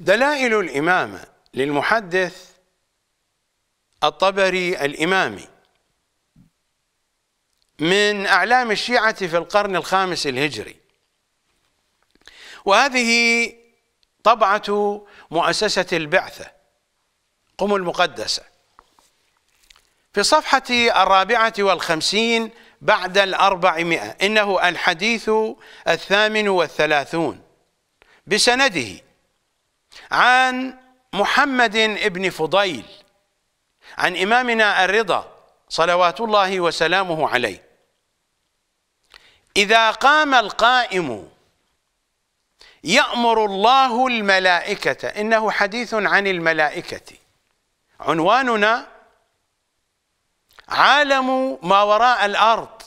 دلائل الإمامة للمحدث الطبري الإمامي من أعلام الشيعة في القرن الخامس الهجري وهذه طبعة مؤسسة البعثة قم المقدسة في صفحة الرابعة والخمسين بعد الأربعمائة إنه الحديث الثامن والثلاثون بسنده عن محمد بن فضيل عن إمامنا الرضا صلوات الله وسلامه عليه إذا قام القائم يأمر الله الملائكة إنه حديث عن الملائكة عنواننا عالم ما وراء الأرض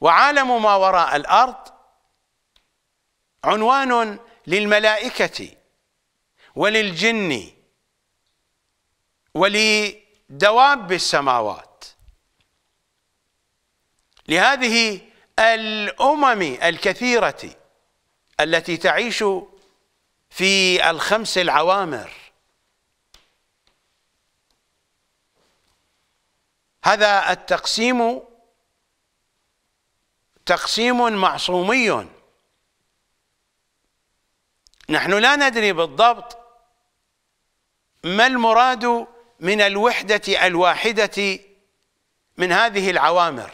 وعالم ما وراء الأرض عنوان للملائكة وللجن ولدواب السماوات لهذه الأمم الكثيرة التي تعيش في الخمس العوامر هذا التقسيم تقسيم معصومي نحن لا ندري بالضبط ما المراد من الوحدة الواحدة من هذه العوامر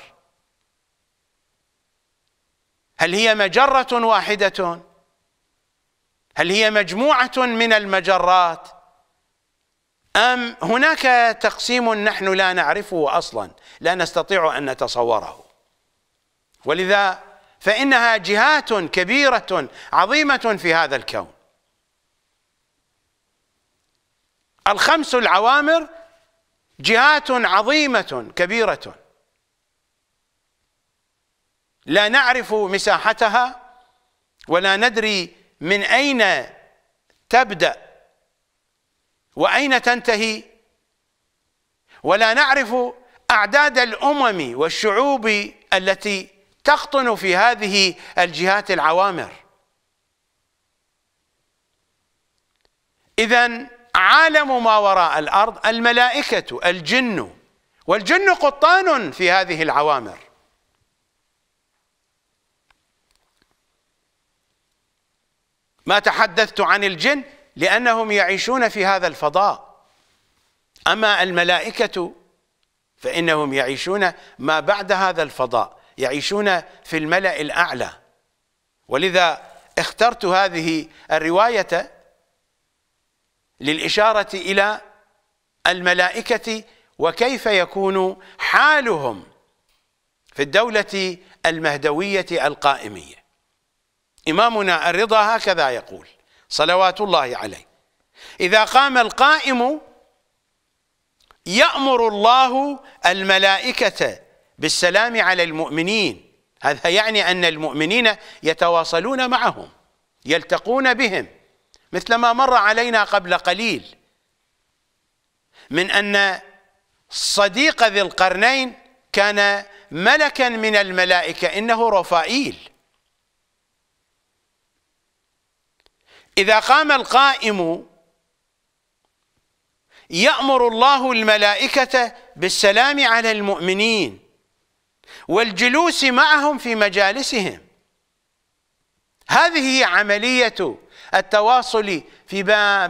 هل هي مجرة واحدة هل هي مجموعة من المجرات أم هناك تقسيم نحن لا نعرفه أصلا لا نستطيع أن نتصوره ولذا فإنها جهات كبيرة عظيمة في هذا الكون الخمس العوامر جهات عظيمة كبيرة لا نعرف مساحتها ولا ندري من أين تبدأ وأين تنتهي ولا نعرف أعداد الأمم والشعوب التي تقطن في هذه الجهات العوامر إذا عالم ما وراء الأرض الملائكة الجن والجن قطان في هذه العوامر ما تحدثت عن الجن لأنهم يعيشون في هذا الفضاء أما الملائكة فإنهم يعيشون ما بعد هذا الفضاء يعيشون في الملأ الأعلى ولذا اخترت هذه الرواية للإشارة إلى الملائكة وكيف يكون حالهم في الدولة المهدوية القائمية إمامنا الرضا هكذا يقول صلوات الله عليه إذا قام القائم يأمر الله الملائكة بالسلام على المؤمنين هذا يعني أن المؤمنين يتواصلون معهم يلتقون بهم مثل ما مر علينا قبل قليل من أن صديق ذي القرنين كان ملكا من الملائكة إنه رفائيل إذا قام القائم يأمر الله الملائكة بالسلام على المؤمنين والجلوس معهم في مجالسهم هذه هي عملية التواصل في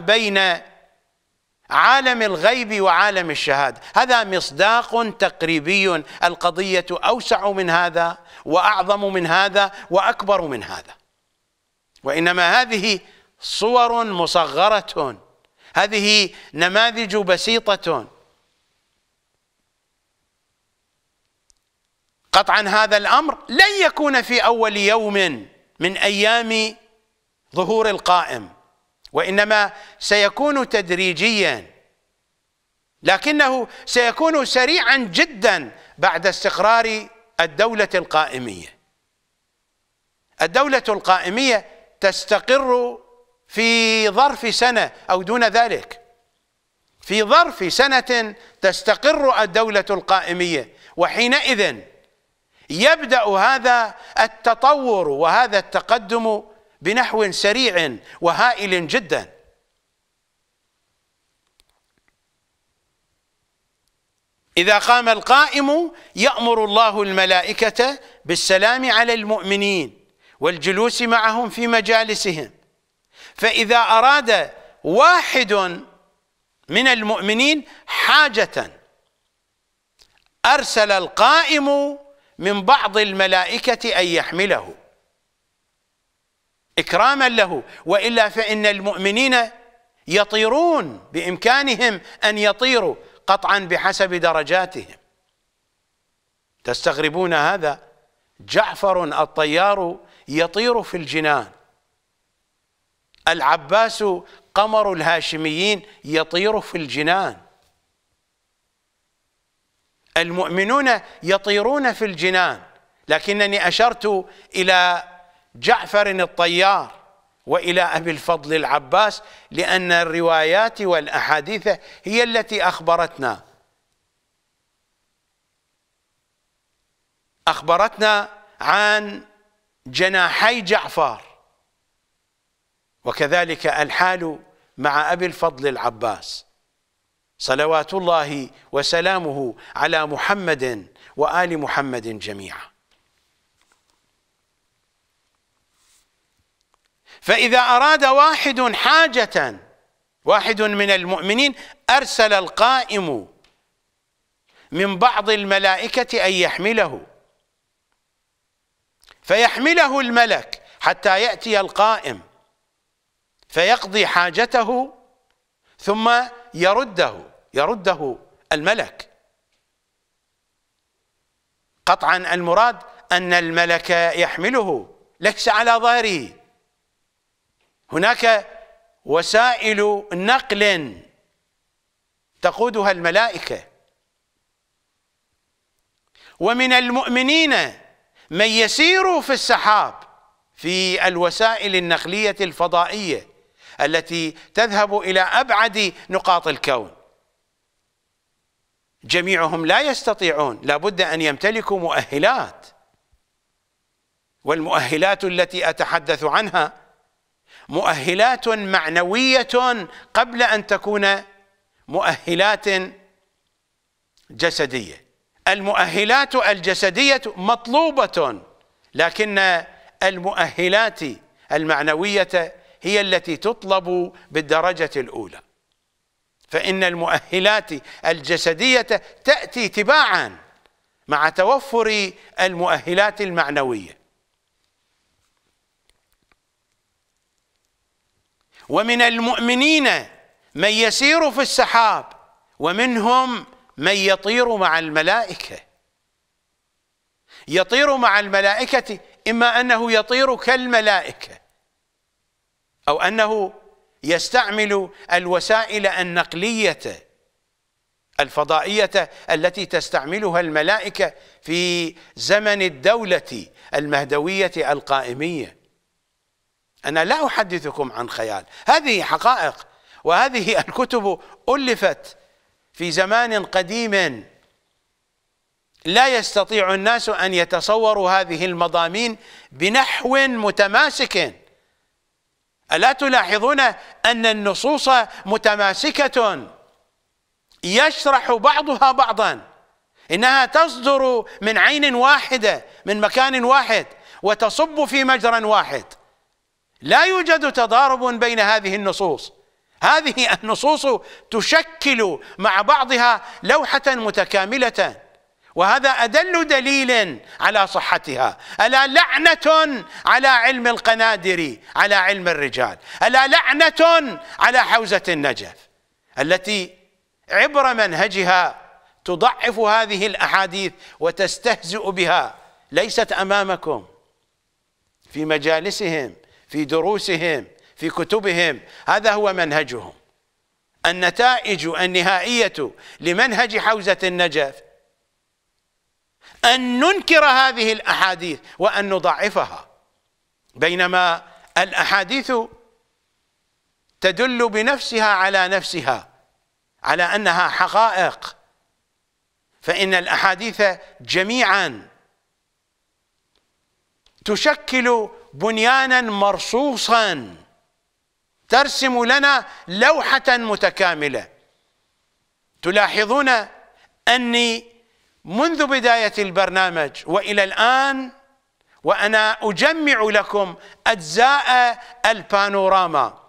بين عالم الغيب وعالم الشهادة هذا مصداق تقريبي القضية أوسع من هذا وأعظم من هذا وأكبر من هذا وإنما هذه صور مصغرة هذه نماذج بسيطة قطعا هذا الامر لن يكون في اول يوم من ايام ظهور القائم وانما سيكون تدريجيا لكنه سيكون سريعا جدا بعد استقرار الدوله القائميه الدوله القائميه تستقر في ظرف سنه او دون ذلك في ظرف سنه تستقر الدوله القائميه وحينئذ يبدا هذا التطور وهذا التقدم بنحو سريع وهائل جدا اذا قام القائم يامر الله الملائكه بالسلام على المؤمنين والجلوس معهم في مجالسهم فاذا اراد واحد من المؤمنين حاجه ارسل القائم من بعض الملائكة أن يحمله إكراما له وإلا فإن المؤمنين يطيرون بإمكانهم أن يطيروا قطعا بحسب درجاتهم تستغربون هذا جعفر الطيار يطير في الجنان العباس قمر الهاشميين يطير في الجنان المؤمنون يطيرون في الجنان لكنني أشرت إلى جعفر الطيار والى ابي الفضل العباس لان الروايات والاحاديث هي التي اخبرتنا اخبرتنا عن جناحي جعفر وكذلك الحال مع ابي الفضل العباس صلوات الله وسلامه على محمد وآل محمد جميعا فإذا أراد واحد حاجة واحد من المؤمنين أرسل القائم من بعض الملائكة أن يحمله فيحمله الملك حتى يأتي القائم فيقضي حاجته ثم يرده يرده الملك قطعا المراد أن الملك يحمله ليس على ظهره هناك وسائل نقل تقودها الملائكة ومن المؤمنين من يسير في السحاب في الوسائل النقلية الفضائية التي تذهب إلى أبعد نقاط الكون جميعهم لا يستطيعون لابد أن يمتلكوا مؤهلات والمؤهلات التي أتحدث عنها مؤهلات معنوية قبل أن تكون مؤهلات جسدية المؤهلات الجسدية مطلوبة لكن المؤهلات المعنوية هي التي تطلب بالدرجة الأولى فإن المؤهلات الجسدية تأتي تباعا مع توفر المؤهلات المعنوية ومن المؤمنين من يسير في السحاب ومنهم من يطير مع الملائكة يطير مع الملائكة إما أنه يطير كالملائكة أو أنه يستعمل الوسائل النقلية الفضائية التي تستعملها الملائكة في زمن الدولة المهدوية القائمية أنا لا أحدثكم عن خيال هذه حقائق وهذه الكتب ألفت في زمان قديم لا يستطيع الناس أن يتصوروا هذه المضامين بنحو متماسك ألا تلاحظون أن النصوص متماسكة يشرح بعضها بعضا إنها تصدر من عين واحدة من مكان واحد وتصب في مجرى واحد لا يوجد تضارب بين هذه النصوص هذه النصوص تشكل مع بعضها لوحة متكاملة وهذا أدل دليل على صحتها ألا لعنة على علم القنادر على علم الرجال ألا لعنة على حوزة النجف التي عبر منهجها تضعف هذه الأحاديث وتستهزئ بها ليست أمامكم في مجالسهم في دروسهم في كتبهم هذا هو منهجهم النتائج النهائية لمنهج حوزة النجف أن ننكر هذه الأحاديث وأن نضعفها بينما الأحاديث تدل بنفسها على نفسها على أنها حقائق فإن الأحاديث جميعا تشكل بنيانا مرصوصا ترسم لنا لوحة متكاملة تلاحظون أني منذ بداية البرنامج وإلى الآن وأنا أجمع لكم أجزاء البانوراما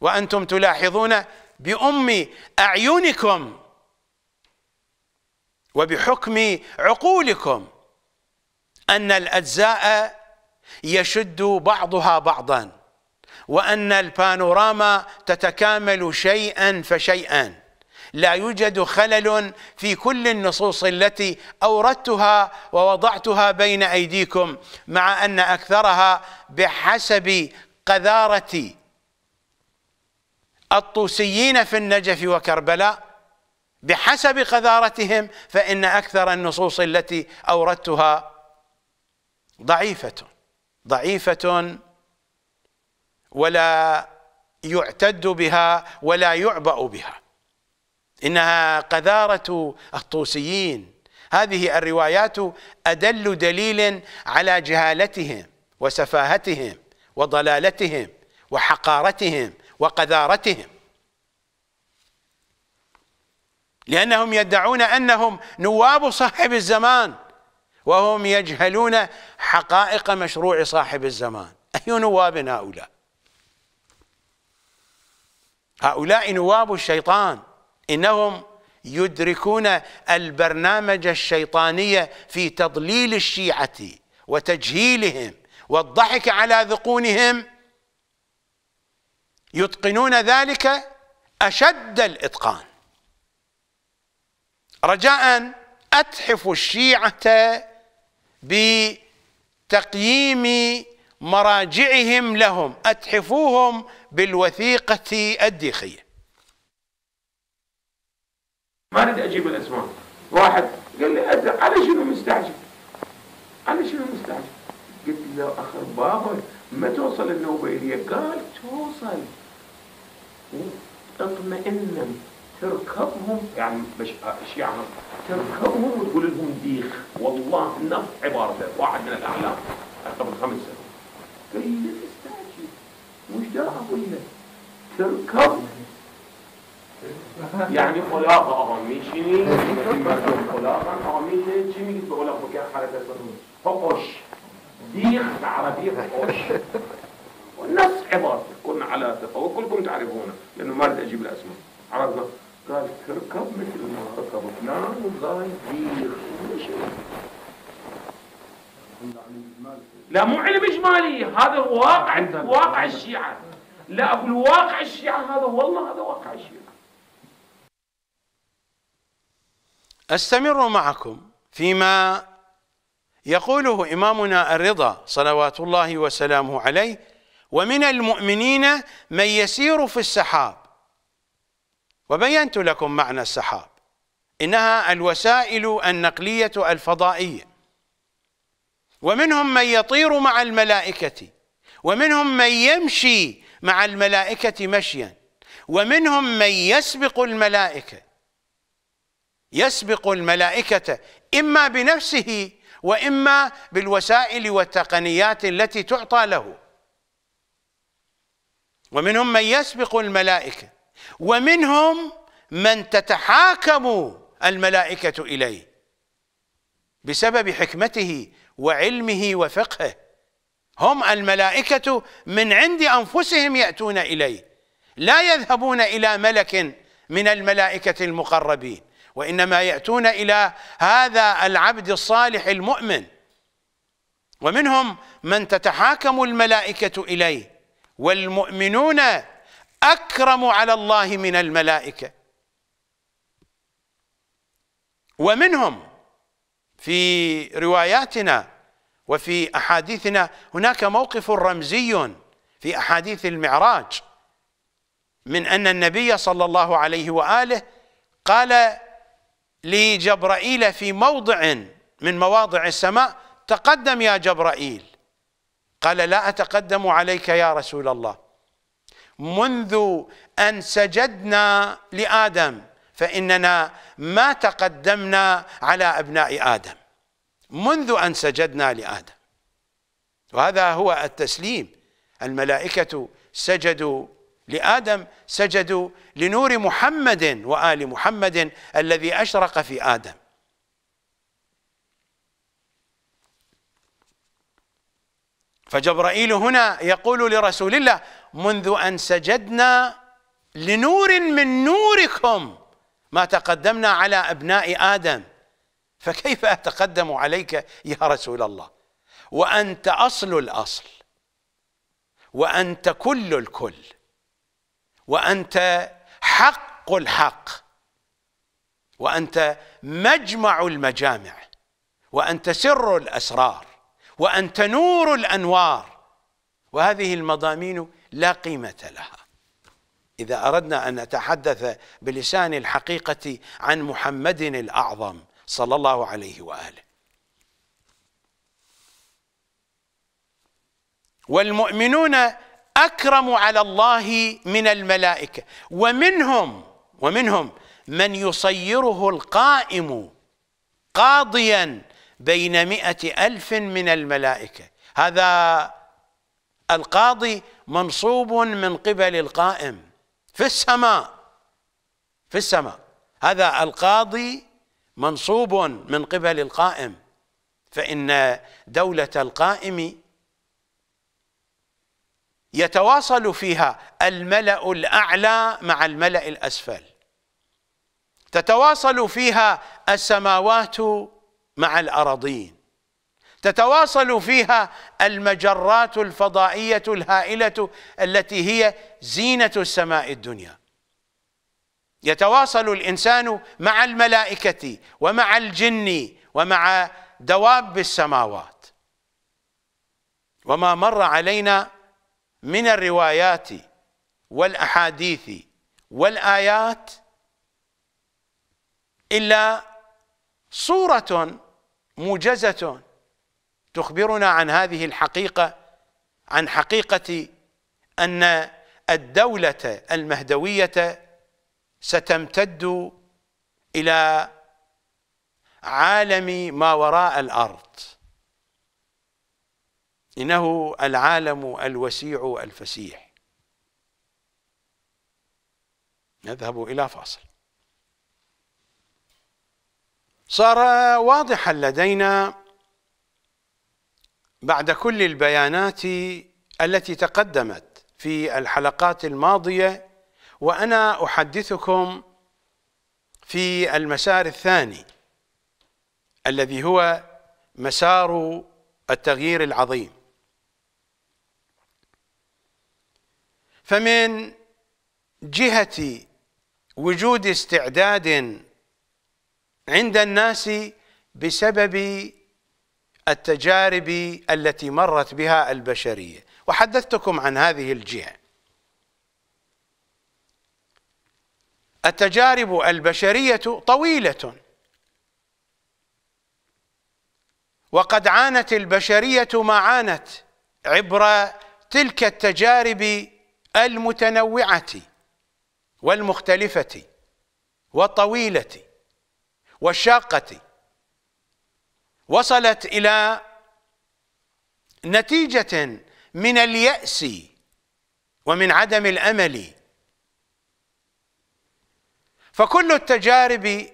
وأنتم تلاحظون بأم أعينكم وبحكم عقولكم أن الأجزاء يشد بعضها بعضا وأن البانوراما تتكامل شيئا فشيئا لا يوجد خلل في كل النصوص التي اوردتها ووضعتها بين ايديكم مع ان اكثرها بحسب قذاره الطوسيين في النجف وكربلاء بحسب قذارتهم فإن أكثر النصوص التي أوردتها ضعيفة ضعيفة ولا يعتد بها ولا يعبأ بها إنها قذارة الطوسيين هذه الروايات أدل دليل على جهالتهم وسفاهتهم وضلالتهم وحقارتهم وقذارتهم لأنهم يدعون أنهم نواب صاحب الزمان وهم يجهلون حقائق مشروع صاحب الزمان أي نواب هؤلاء هؤلاء نواب الشيطان إنهم يدركون البرنامج الشيطاني في تضليل الشيعة وتجهيلهم والضحك على ذقونهم يتقنون ذلك أشد الإتقان رجاء أتحف الشيعة بتقييم مراجعهم لهم أتحفوهم بالوثيقة الديخية ما اريد اجيب الاسماء واحد قال لي أنت على شنو مستعجل؟ على شنو مستعجل؟ قلت له اخر بابا ما توصل النوبه الي قال توصل اطمئن تركبهم يعني ايش يعني تركبهم وتقول لهم ديخ والله نف عبارته واحد من الاعلام قبل خمس سنوات قال لي مستعجل مش دا اقول لك تركب یعنی خلاق آقا میشینی خلاقا آقا میشینی چی میگید به خلاق بکر حرکت کنید فقش ديخ عربي قش والناس عبارة كنا على ثقة وكلكم تعرفونه لأنه ما أريد أجيب الأسماء عرفنا قال تركب مثل ما ركبت فلان والله ديخ لا مو علم إجمالي هذا واقع واقع الشيعة لا أقول واقع الشيعة هذا والله هذا واقع الشيعة استمر معكم فيما يقوله إمامنا الرضا صلوات الله وسلامه عليه ومن المؤمنين من يسير في السحاب وبينت لكم معنى السحاب إنها الوسائل النقلية الفضائية ومنهم من يطير مع الملائكة ومنهم من يمشي مع الملائكة مشيا ومنهم من يسبق الملائكة يسبق الملائكة إما بنفسه وإما بالوسائل والتقنيات التي تعطى له ومنهم من يسبق الملائكة ومنهم من تتحاكم الملائكة إليه بسبب حكمته وعلمه وفقهه هم الملائكة من عند أنفسهم يأتون إليه لا يذهبون إلى ملك من الملائكة المقربين وإنما يأتون إلى هذا العبد الصالح المؤمن ومنهم من تتحاكم الملائكة إليه والمؤمنون أكرم على الله من الملائكة ومنهم في رواياتنا وفي أحاديثنا هناك موقف رمزي في أحاديث المعراج من أن النبي صلى الله عليه وآله قال لجبرائيل في موضع من مواضع السماء تقدم يا جبرائيل قال لا أتقدم عليك يا رسول الله منذ أن سجدنا لآدم فإننا ما تقدمنا على أبناء آدم منذ أن سجدنا لآدم وهذا هو التسليم الملائكة سجدوا لآدم سجدوا لنور محمد وآل محمد الذي أشرق في آدم فجبرائيل هنا يقول لرسول الله منذ أن سجدنا لنور من نوركم ما تقدمنا على أبناء آدم فكيف أتقدم عليك يا رسول الله وأنت أصل الأصل وأنت كل الكل وانت حق الحق وانت مجمع المجامع وانت سر الاسرار وانت نور الانوار وهذه المضامين لا قيمه لها اذا اردنا ان نتحدث بلسان الحقيقه عن محمد الاعظم صلى الله عليه واله والمؤمنون أكرم على الله من الملائكة ومنهم ومنهم من يصيره القائم قاضيا بين مئة ألف من الملائكة هذا القاضي منصوب من قبل القائم في السماء في السماء هذا القاضي منصوب من قبل القائم فإن دولة القائم يتواصل فيها الملأ الأعلى مع الملأ الأسفل تتواصل فيها السماوات مع الأراضين تتواصل فيها المجرات الفضائية الهائلة التي هي زينة السماء الدنيا يتواصل الإنسان مع الملائكة ومع الجن ومع دواب السماوات وما مر علينا من الروايات والأحاديث والآيات إلا صورة موجزة تخبرنا عن هذه الحقيقة عن حقيقة أن الدولة المهدوية ستمتد إلى عالم ما وراء الأرض إنه العالم الوسيع الفسيح نذهب إلى فاصل صار واضحا لدينا بعد كل البيانات التي تقدمت في الحلقات الماضية وأنا أحدثكم في المسار الثاني الذي هو مسار التغيير العظيم فمن جهه وجود استعداد عند الناس بسبب التجارب التي مرت بها البشريه وحدثتكم عن هذه الجهه التجارب البشريه طويله وقد عانت البشريه ما عانت عبر تلك التجارب المتنوعة والمختلفة والطويلة والشاقة وصلت إلى نتيجة من اليأس ومن عدم الأمل فكل التجارب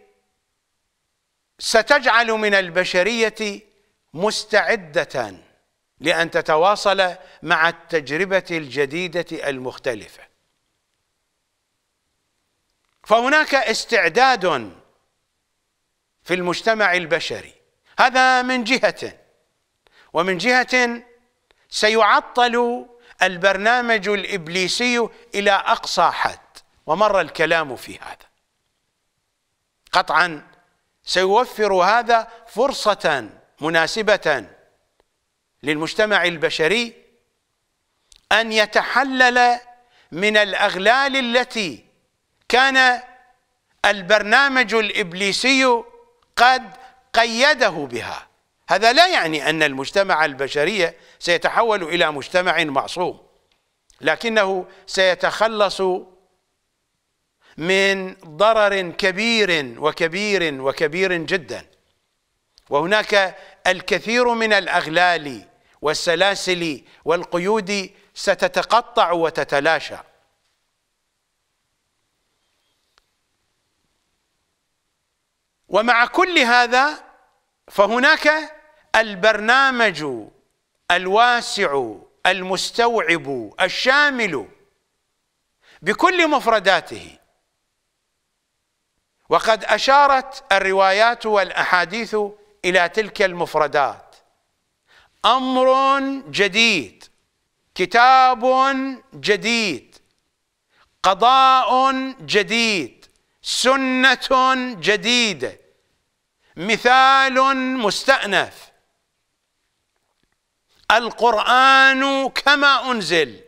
ستجعل من البشرية مستعدة لأن تتواصل مع التجربة الجديدة المختلفة فهناك استعداد في المجتمع البشري هذا من جهة ومن جهة سيعطل البرنامج الإبليسي إلى أقصى حد ومر الكلام في هذا قطعا سيوفر هذا فرصة مناسبة للمجتمع البشري أن يتحلل من الأغلال التي كان البرنامج الإبليسي قد قيده بها هذا لا يعني أن المجتمع البشري سيتحول إلى مجتمع معصوم لكنه سيتخلص من ضرر كبير وكبير وكبير جدا وهناك الكثير من الأغلال والسلاسل والقيود ستتقطع وتتلاشى ومع كل هذا فهناك البرنامج الواسع المستوعب الشامل بكل مفرداته وقد اشارت الروايات والاحاديث الى تلك المفردات امر جديد كتاب جديد قضاء جديد سنه جديده مثال مستانف القران كما انزل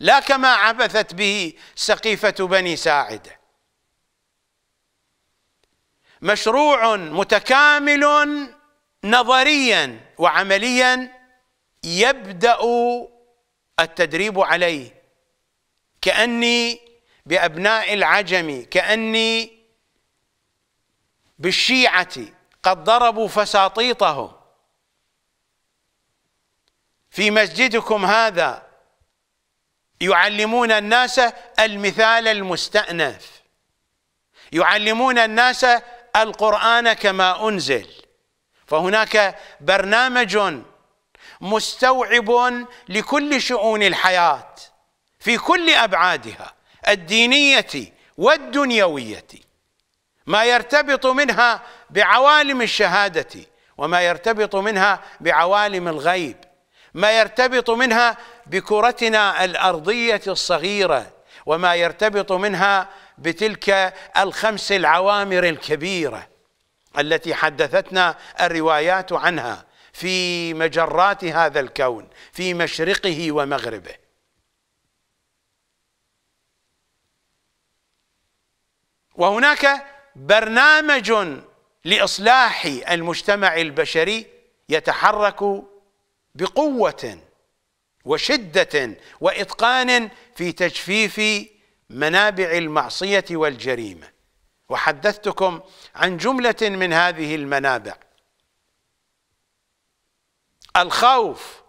لا كما عبثت به سقيفه بني ساعده مشروع متكامل نظريا وعمليا يبدأ التدريب عليه كأني بأبناء العجم كأني بالشيعة قد ضربوا فساطيطه في مسجدكم هذا يعلمون الناس المثال المستأنف يعلمون الناس القرآن كما أنزل فهناك برنامج مستوعب لكل شؤون الحياه في كل ابعادها الدينيه والدنيويه ما يرتبط منها بعوالم الشهاده وما يرتبط منها بعوالم الغيب ما يرتبط منها بكرتنا الارضيه الصغيره وما يرتبط منها بتلك الخمس العوامر الكبيره التي حدثتنا الروايات عنها في مجرات هذا الكون في مشرقه ومغربه وهناك برنامج لاصلاح المجتمع البشري يتحرك بقوه وشده واتقان في تجفيف منابع المعصيه والجريمه وحدثتكم عن جمله من هذه المنابع الخوف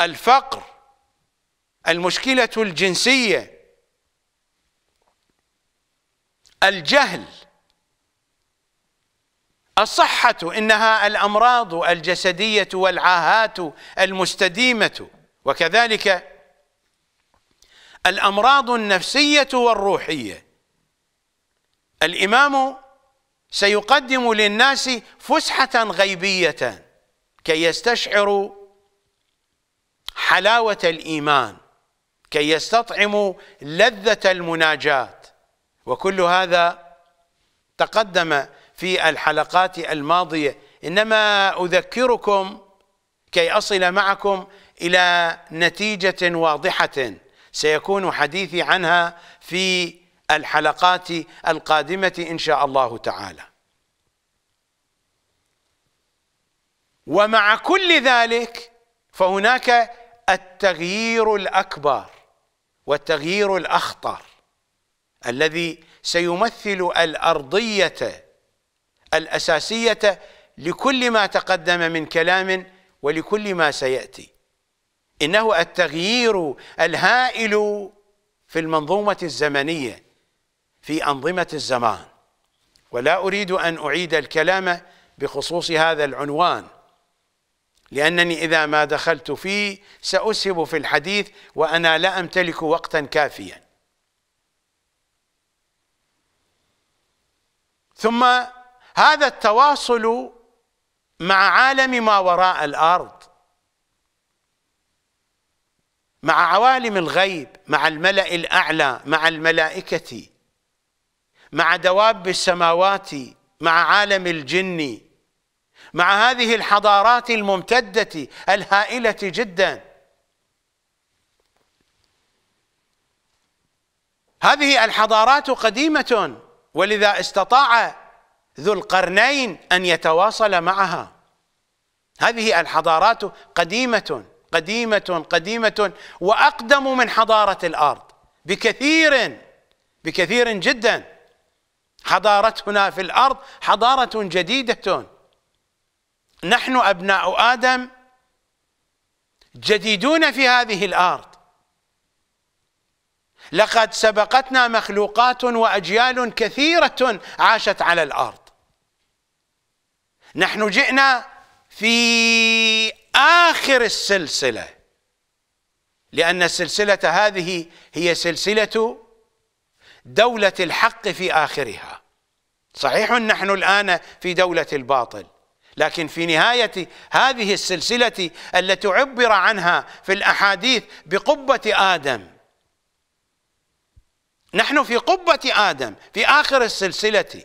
الفقر المشكلة الجنسية الجهل الصحة إنها الأمراض الجسدية والعاهات المستديمة وكذلك الأمراض النفسية والروحية الإمام سيقدم للناس فسحة غيبية كي يستشعروا حلاوة الإيمان كي يستطعموا لذة المناجاة وكل هذا تقدم في الحلقات الماضية إنما أذكركم كي أصل معكم إلى نتيجة واضحة سيكون حديثي عنها في الحلقات القادمة إن شاء الله تعالى ومع كل ذلك فهناك التغيير الأكبر والتغيير الأخطر الذي سيمثل الأرضية الأساسية لكل ما تقدم من كلام ولكل ما سيأتي إنه التغيير الهائل في المنظومة الزمنية في أنظمة الزمان ولا أريد أن أعيد الكلام بخصوص هذا العنوان لأنني إذا ما دخلت فيه سأسهب في الحديث وأنا لا أمتلك وقتا كافيا ثم هذا التواصل مع عالم ما وراء الأرض مع عوالم الغيب مع الملأ الأعلى مع الملائكة مع دواب السماوات مع عالم الجن مع هذه الحضارات الممتدة الهائلة جدا هذه الحضارات قديمة ولذا استطاع ذو القرنين أن يتواصل معها هذه الحضارات قديمة قديمة قديمة وأقدم من حضارة الأرض بكثير بكثير جدا حضارتنا في الأرض حضارة جديدة نحن أبناء آدم جديدون في هذه الأرض لقد سبقتنا مخلوقات وأجيال كثيرة عاشت على الأرض نحن جئنا في آخر السلسلة لأن السلسلة هذه هي سلسلة دولة الحق في آخرها صحيح نحن الآن في دولة الباطل لكن في نهاية هذه السلسلة التي عبر عنها في الأحاديث بقبة آدم نحن في قبة آدم في آخر السلسلة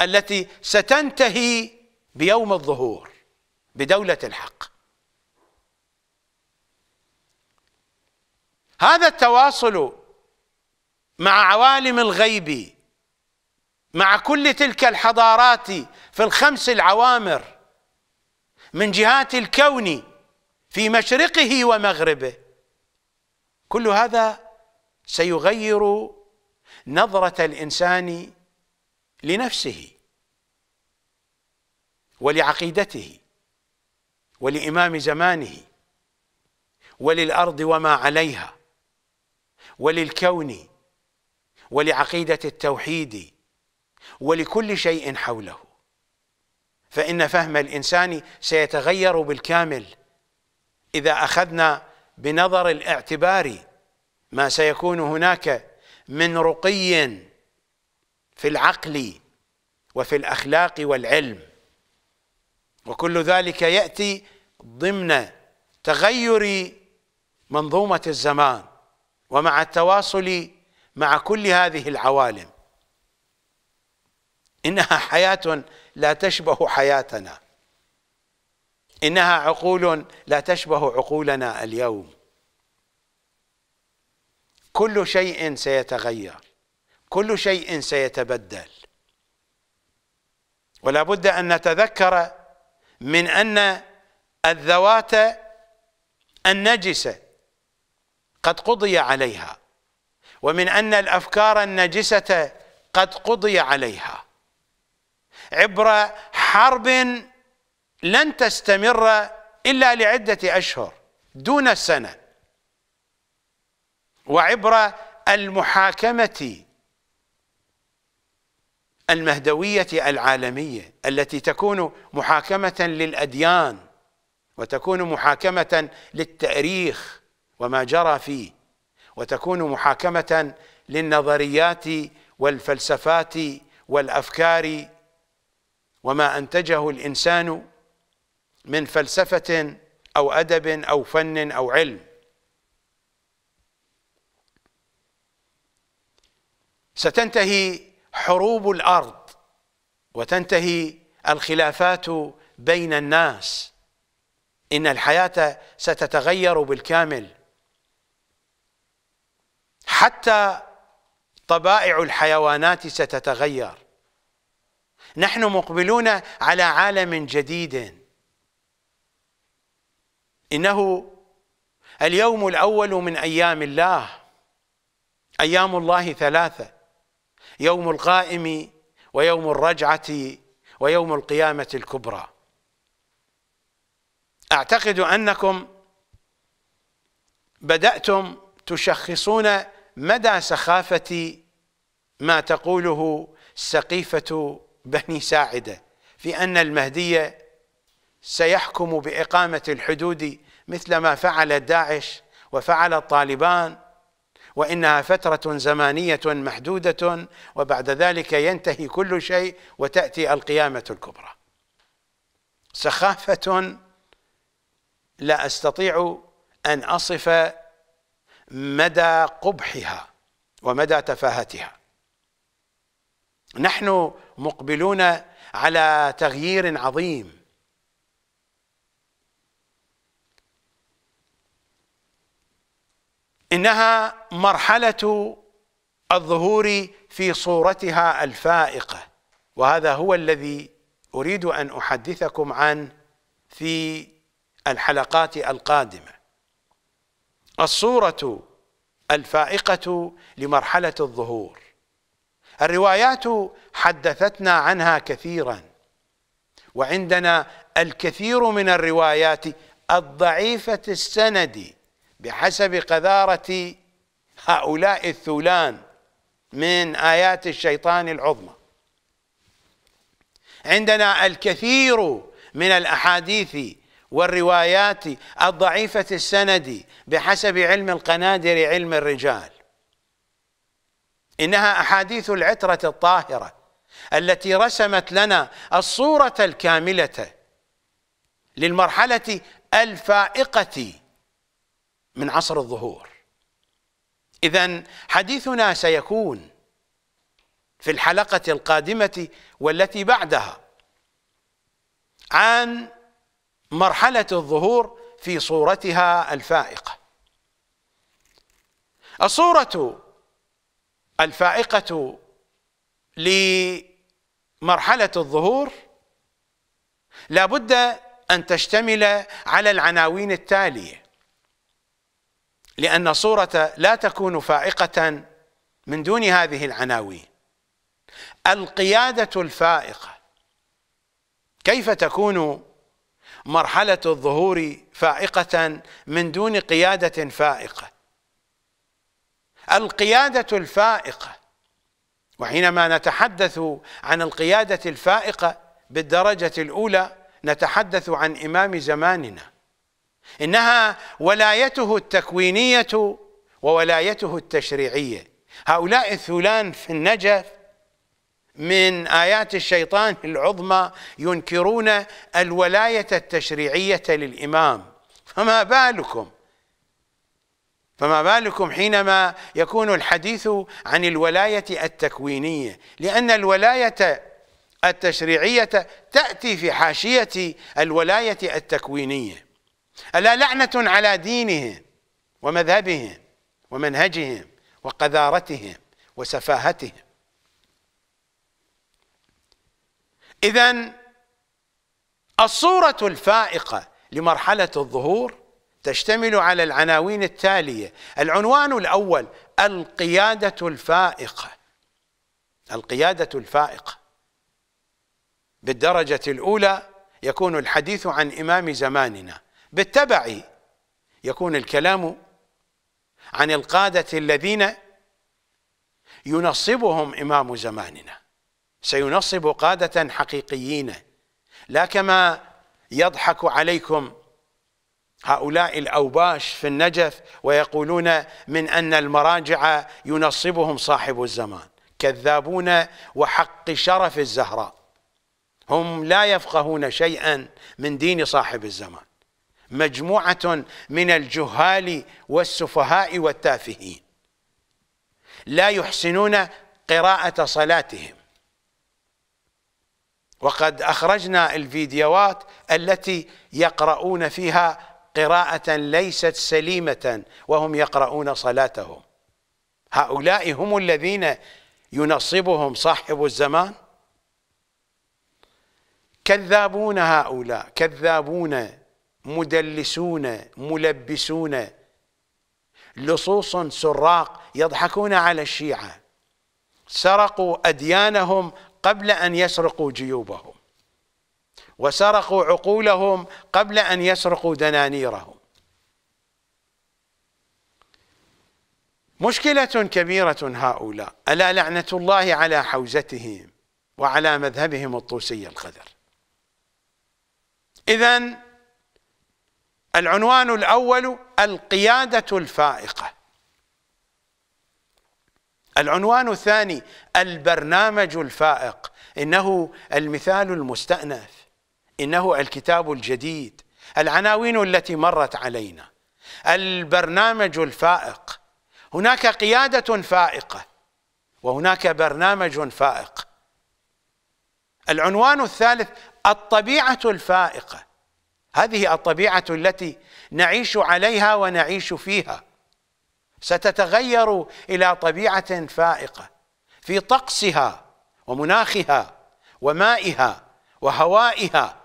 التي ستنتهي بيوم الظهور بدولة الحق هذا التواصل مع عوالم الغيب مع كل تلك الحضارات في الخمس العوامر من جهات الكون في مشرقه ومغربه كل هذا سيغير نظرة الإنسان لنفسه ولعقيدته ولإمام زمانه وللأرض وما عليها وللكون ولعقيدة التوحيد ولكل شيء حوله فإن فهم الإنسان سيتغير بالكامل إذا أخذنا بنظر الاعتبار ما سيكون هناك من رقي في العقل وفي الأخلاق والعلم وكل ذلك يأتي ضمن تغير منظومة الزمان ومع التواصل مع كل هذه العوالم إنها حياة لا تشبه حياتنا إنها عقول لا تشبه عقولنا اليوم كل شيء سيتغير كل شيء سيتبدل ولا بد أن نتذكر من أن الذوات النجسة قد قضي عليها ومن أن الأفكار النجسة قد قضي عليها عبر حرب لن تستمر إلا لعدة أشهر دون السنة وعبر المحاكمة المهدوية العالمية التي تكون محاكمة للأديان وتكون محاكمة للتاريخ وما جرى فيه وتكون محاكمة للنظريات والفلسفات والأفكار وما أنتجه الإنسان من فلسفة أو أدب أو فن أو علم ستنتهي حروب الأرض وتنتهي الخلافات بين الناس إن الحياة ستتغير بالكامل حتى طبائع الحيوانات ستتغير نحن مقبلون على عالم جديد إنه اليوم الأول من أيام الله أيام الله ثلاثة يوم القائم ويوم الرجعة ويوم القيامة الكبرى أعتقد أنكم بدأتم تشخصون مدى سخافة ما تقوله سقيفة بني ساعده في ان المهدي سيحكم باقامه الحدود مثل ما فعل داعش وفعل طالبان وانها فتره زمانيه محدوده وبعد ذلك ينتهي كل شيء وتاتي القيامه الكبرى سخافه لا استطيع ان اصف مدى قبحها ومدى تفاهتها نحن مقبلون على تغيير عظيم انها مرحله الظهور في صورتها الفائقه وهذا هو الذي اريد ان احدثكم عن في الحلقات القادمه الصوره الفائقه لمرحله الظهور الروايات حدثتنا عنها كثيرا وعندنا الكثير من الروايات الضعيفة السند بحسب قذارة هؤلاء الثولان من آيات الشيطان العظمى عندنا الكثير من الأحاديث والروايات الضعيفة السند بحسب علم القنادر علم الرجال إنها أحاديث العترة الطاهرة التي رسمت لنا الصورة الكاملة للمرحلة الفائقة من عصر الظهور إذا حديثنا سيكون في الحلقة القادمة والتي بعدها عن مرحلة الظهور في صورتها الفائقة الصورة الفائقة لمرحلة الظهور لابد أن تشتمل على العناوين التالية لأن صورة لا تكون فائقة من دون هذه العناوين القيادة الفائقة كيف تكون مرحلة الظهور فائقة من دون قيادة فائقة القيادة الفائقة وحينما نتحدث عن القيادة الفائقة بالدرجة الأولى نتحدث عن إمام زماننا إنها ولايته التكوينية وولايته التشريعية هؤلاء الثلان في النجف من آيات الشيطان العظمى ينكرون الولاية التشريعية للإمام فما بالكم فما بالكم حينما يكون الحديث عن الولاية التكوينية لأن الولاية التشريعية تأتي في حاشية الولاية التكوينية ألا لعنة على دينهم ومذهبهم ومنهجهم وقذارتهم وسفاهتهم إذا الصورة الفائقة لمرحلة الظهور تشتمل على العناوين التالية العنوان الأول القيادة الفائقة القيادة الفائقة بالدرجة الأولى يكون الحديث عن إمام زماننا بالتبع يكون الكلام عن القادة الذين ينصبهم إمام زماننا سينصب قادة حقيقيين لا كما يضحك عليكم هؤلاء الأوباش في النجف ويقولون من أن المراجع ينصبهم صاحب الزمان كذابون وحق شرف الزهراء هم لا يفقهون شيئا من دين صاحب الزمان مجموعة من الجهال والسفهاء والتافهين لا يحسنون قراءة صلاتهم وقد أخرجنا الفيديوهات التي يقرؤون فيها قراءة ليست سليمة وهم يقرؤون صلاتهم هؤلاء هم الذين ينصبهم صاحب الزمان كذابون هؤلاء كذابون مدلسون ملبسون لصوص سراق يضحكون على الشيعة سرقوا أديانهم قبل أن يسرقوا جيوبهم وسرقوا عقولهم قبل أن يسرقوا دنانيرهم مشكلة كبيرة هؤلاء ألا لعنة الله على حوزتهم وعلى مذهبهم الطوسي الخذر إذا العنوان الأول القيادة الفائقة العنوان الثاني البرنامج الفائق إنه المثال المستأنف إنه الكتاب الجديد العناوين التي مرت علينا البرنامج الفائق هناك قيادة فائقة وهناك برنامج فائق العنوان الثالث الطبيعة الفائقة هذه الطبيعة التي نعيش عليها ونعيش فيها ستتغير إلى طبيعة فائقة في طقسها ومناخها ومائها وهوائها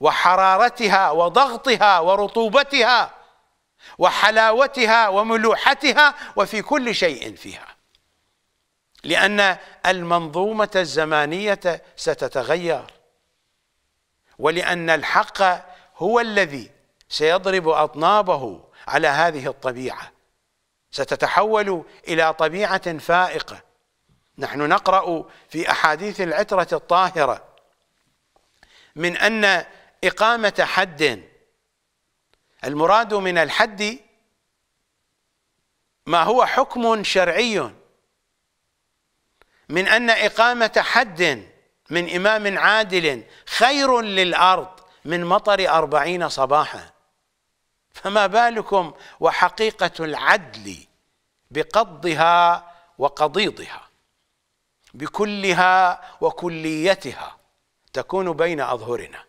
وحرارتها وضغطها ورطوبتها وحلاوتها وملوحتها وفي كل شيء فيها لأن المنظومة الزمانية ستتغير ولأن الحق هو الذي سيضرب أطنابه على هذه الطبيعة ستتحول إلى طبيعة فائقة نحن نقرأ في أحاديث العترة الطاهرة من أن إقامة حد المراد من الحد ما هو حكم شرعي من أن إقامة حد من إمام عادل خير للأرض من مطر أربعين صباحا فما بالكم وحقيقة العدل بقضها وقضيضها بكلها وكليتها تكون بين أظهرنا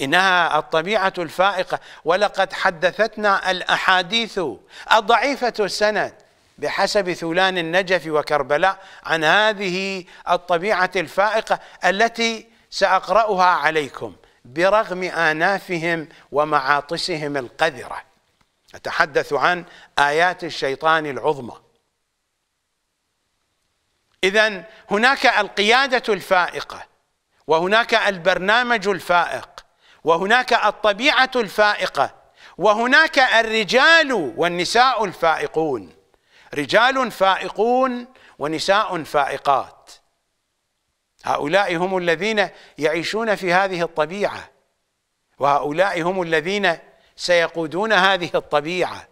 إنها الطبيعة الفائقة ولقد حدثتنا الأحاديث الضعيفة السند بحسب ثولان النجف وكربلاء عن هذه الطبيعة الفائقة التي سأقرأها عليكم برغم آنافهم ومعاطسهم القذرة أتحدث عن آيات الشيطان العظمى إذا هناك القيادة الفائقة وهناك البرنامج الفائق وهناك الطبيعة الفائقة وهناك الرجال والنساء الفائقون رجال فائقون ونساء فائقات هؤلاء هم الذين يعيشون في هذه الطبيعة وهؤلاء هم الذين سيقودون هذه الطبيعة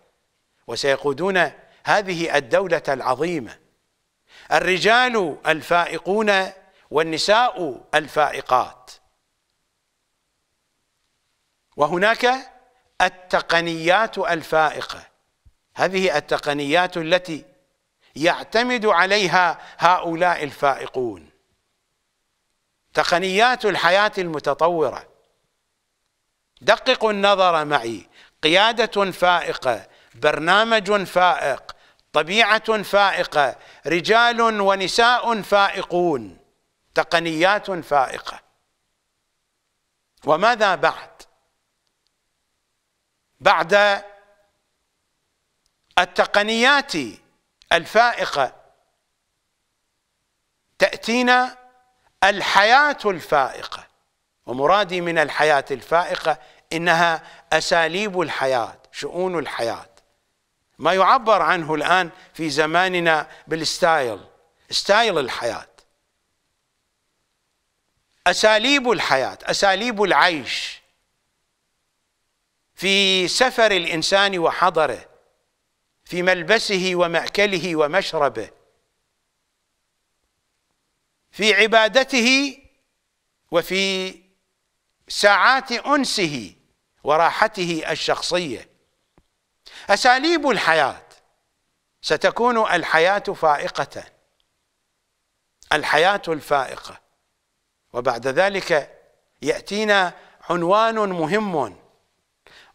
وسيقودون هذه الدولة العظيمة الرجال الفائقون والنساء الفائقات وهناك التقنيات الفائقة هذه التقنيات التي يعتمد عليها هؤلاء الفائقون تقنيات الحياة المتطورة دققوا النظر معي قيادة فائقة برنامج فائق طبيعة فائقة رجال ونساء فائقون تقنيات فائقة وماذا بعد بعد التقنيات الفائقة تأتينا الحياة الفائقة ومرادي من الحياة الفائقة إنها أساليب الحياة شؤون الحياة ما يعبر عنه الآن في زماننا بالستايل ستايل الحياة أساليب الحياة أساليب العيش في سفر الإنسان وحضره في ملبسه ومأكله ومشربه في عبادته وفي ساعات أنسه وراحته الشخصية أساليب الحياة ستكون الحياة فائقة الحياة الفائقة وبعد ذلك يأتينا عنوان مهم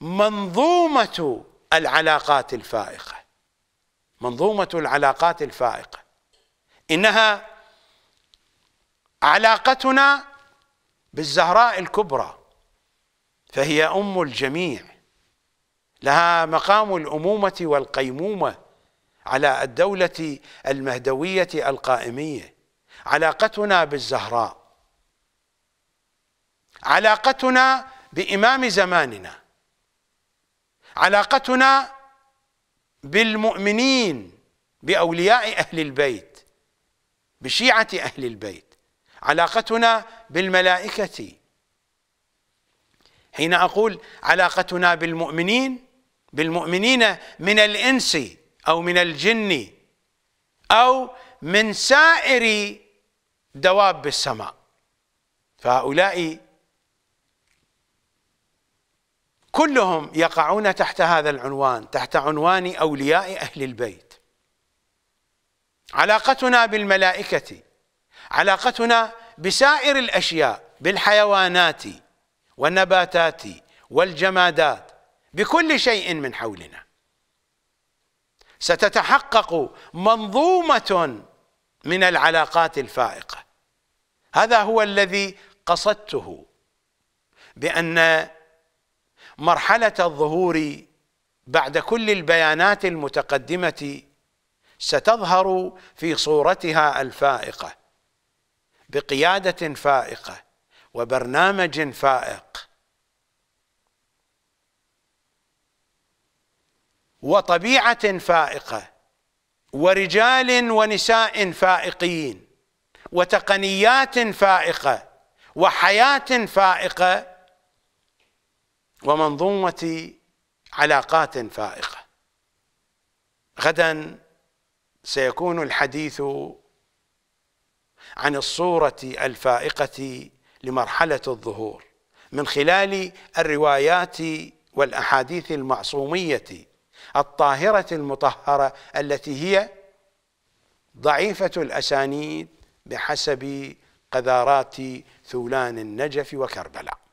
منظومة العلاقات الفائقة منظومة العلاقات الفائقة إنها علاقتنا بالزهراء الكبرى فهي أم الجميع لها مقام الأمومة والقيمومة على الدولة المهدوية القائمية علاقتنا بالزهراء علاقتنا بإمام زماننا علاقتنا بالمؤمنين باولياء اهل البيت بشيعه اهل البيت علاقتنا بالملائكه حين اقول علاقتنا بالمؤمنين بالمؤمنين من الانس او من الجن او من سائر دواب السماء فهؤلاء كلهم يقعون تحت هذا العنوان تحت عنوان أولياء أهل البيت علاقتنا بالملائكة علاقتنا بسائر الأشياء بالحيوانات والنباتات والجمادات بكل شيء من حولنا ستتحقق منظومة من العلاقات الفائقة هذا هو الذي قصدته بأن مرحلة الظهور بعد كل البيانات المتقدمة ستظهر في صورتها الفائقة بقيادة فائقة وبرنامج فائق وطبيعة فائقة ورجال ونساء فائقين وتقنيات فائقة وحياة فائقة ومنظومة علاقات فائقة غدا سيكون الحديث عن الصورة الفائقة لمرحلة الظهور من خلال الروايات والأحاديث المعصومية الطاهرة المطهرة التي هي ضعيفة الأسانيد بحسب قذارات ثولان النجف وكربلاء